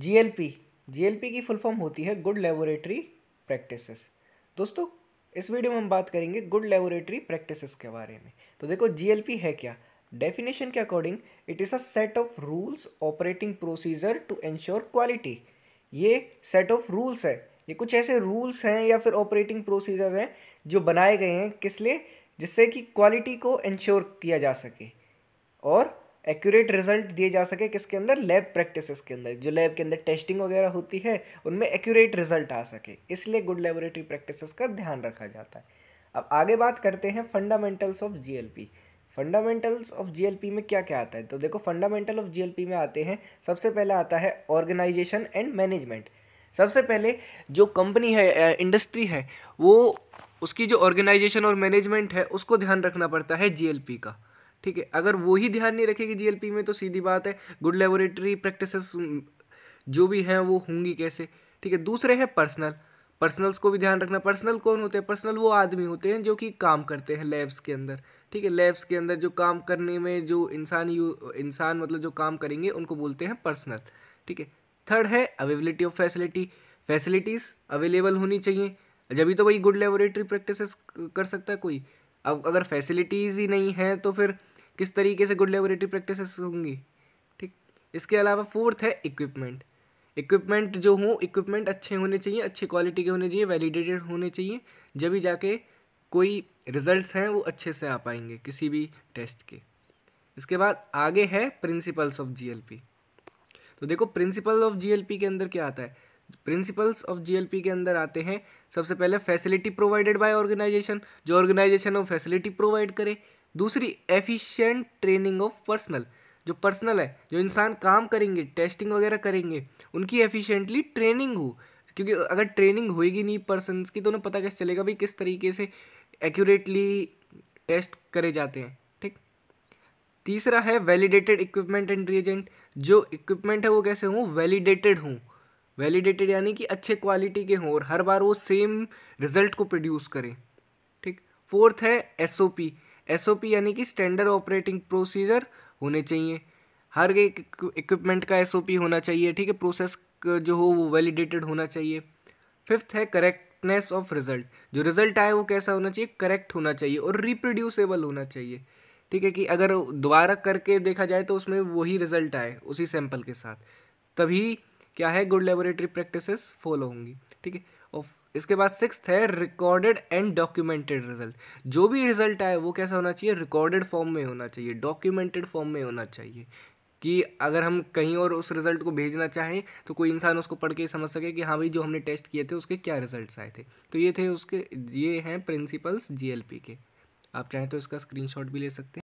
GLP GLP की full form होती है गुड लेबोरेटरी प्रैक्टिसेस दोस्तों इस वीडियो में हम बात करेंगे गुड लेबोरेटरी प्रैक्टिसेस के बारे में तो देखो जीएलपी है क्या डेफिनेशन के according it is a set of rules operating procedure to ensure quality ये सेट ऑफ रूल्स है ये कुछ ऐसे रूल्स हैं या फिर ऑपरेटिंग प्रोसीजर हैं जो बनाए गए हैं किस लिए जिससे कि क्वालिटी को इंश्योर किया जा सके और एक्यूरेट रिजल्ट दिए जा सके किसके अंदर लैब प्रैक्टिसेस के अंदर जो लैब के अंदर टेस्टिंग वगैरह होती है उनमें एक्यूरेट रिजल्ट आ सके इसलिए गुड लेबोरेटरी प्रैक्टिसेस का ध्यान रखा जाता है अब आगे बात करते हैं fundamentals of GLP fundamentals of GLP में क्या क्या आता है तो देखो फंडामेंटल ऑफ जीएलपी में आते हैं सबसे पहले आता है ऑर्गेनाइजेशन एंड मैनेजमेंट सबसे पहले जो कंपनी है इंडस्ट्री है वो उसकी जो ऑर्गेनाइजेशन और मैनेजमेंट है उसको ध्यान रखना पड़ता है जीएलपी का ठीक है अगर वो ही ध्यान नहीं रखेगी जीएलपी में तो सीधी बात है गुड लेबोरेटरी प्रैक्टिसेस जो भी हैं वो होंगी कैसे ठीक है दूसरे हैं पर्सनल पर्सनल्स को भी ध्यान रखना पर्सनल कौन होते हैं पर्सनल वो आदमी होते हैं जो कि काम करते हैं लैब्स के अंदर ठीक है लैब्स के अंदर जो काम करने में जो इंसान यू इंसान मतलब जो काम करेंगे उनको बोलते हैं पर्सनल ठीक है थर्ड है availability of facility facilities available होनी चाहिए जब तो वही गुड लेबोरेटरी प्रैक्टिस कर सकता है कोई अब अगर फैसिलिटीज़ ही नहीं है तो फिर किस तरीके से गुड लेबोरेटरी प्रैक्टिस होंगी ठीक इसके अलावा फोर्थ है इक्विपमेंट इक्विपमेंट जो हों इक्विपमेंट अच्छे होने चाहिए अच्छी क्वालिटी के होने चाहिए वैलिडेटेड होने चाहिए जब भी जाके कोई रिजल्ट्स हैं वो अच्छे से आ पाएंगे किसी भी टेस्ट के इसके बाद आगे है प्रिंसिपल्स ऑफ जीएलपी तो देखो प्रिंसिपल ऑफ जीएलपी के अंदर क्या आता है प्रिंसिपल्स ऑफ जीएलपी के अंदर आते हैं सबसे पहले फैसिलिटी प्रोवाइडेड बाय ऑर्गेनाइजेशन जो ऑर्गेनाइजेशन वो फैसिलिटी प्रोवाइड करे दूसरी एफिशिएंट ट्रेनिंग ऑफ पर्सनल जो पर्सनल है जो इंसान काम करेंगे टेस्टिंग वगैरह करेंगे उनकी एफिशिएंटली ट्रेनिंग हो क्योंकि अगर ट्रेनिंग होएगी नहीं पर्सन की तो उन्हें पता कैसे चलेगा भाई किस तरीके से एक्यूरेटली टेस्ट करे जाते हैं ठीक तीसरा है वैलिडेटेड इक्विपमेंट एंड रिएजेंट जो इक्विपमेंट है वो कैसे हों वैलिडेटेड हों वैलिडेटेड यानी कि अच्छे क्वालिटी के हों और हर बार वो सेम रिजल्ट को प्रोड्यूस करें ठीक फोर्थ है एसओपी एस यानी कि स्टैंडर्ड ऑपरेटिंग प्रोसीजर होने चाहिए हर एक इक्विपमेंट का एस होना चाहिए ठीक है प्रोसेस जो हो वो वैलिडेटेड होना चाहिए फिफ्थ है करेक्टनेस ऑफ रिजल्ट जो रिजल्ट आए वो कैसा होना चाहिए करेक्ट होना चाहिए और रिप्रोड्यूसेबल होना चाहिए ठीक है कि अगर दोबारा करके देखा जाए तो उसमें वही रिजल्ट आए उसी सैंपल के साथ तभी क्या है गुड लेबोरेटरी प्रैक्टिसेस फॉलो होंगी ठीक है और इसके बाद सिक्स है रिकॉर्डेड एंड डॉक्यूमेंटेड रिजल्ट जो भी रिजल्ट आए वो कैसा होना चाहिए रिकॉर्डेड फॉर्म में होना चाहिए डॉक्यूमेंटेड फॉर्म में होना चाहिए कि अगर हम कहीं और उस रिज़ल्ट को भेजना चाहें तो कोई इंसान उसको पढ़ के समझ सके कि हाँ भाई जो हमने टेस्ट किए थे उसके क्या रिजल्ट्स आए थे तो ये थे उसके ये हैं प्रिंसिपल्स जीएलपी के आप चाहें तो इसका स्क्रीनशॉट भी ले सकते हैं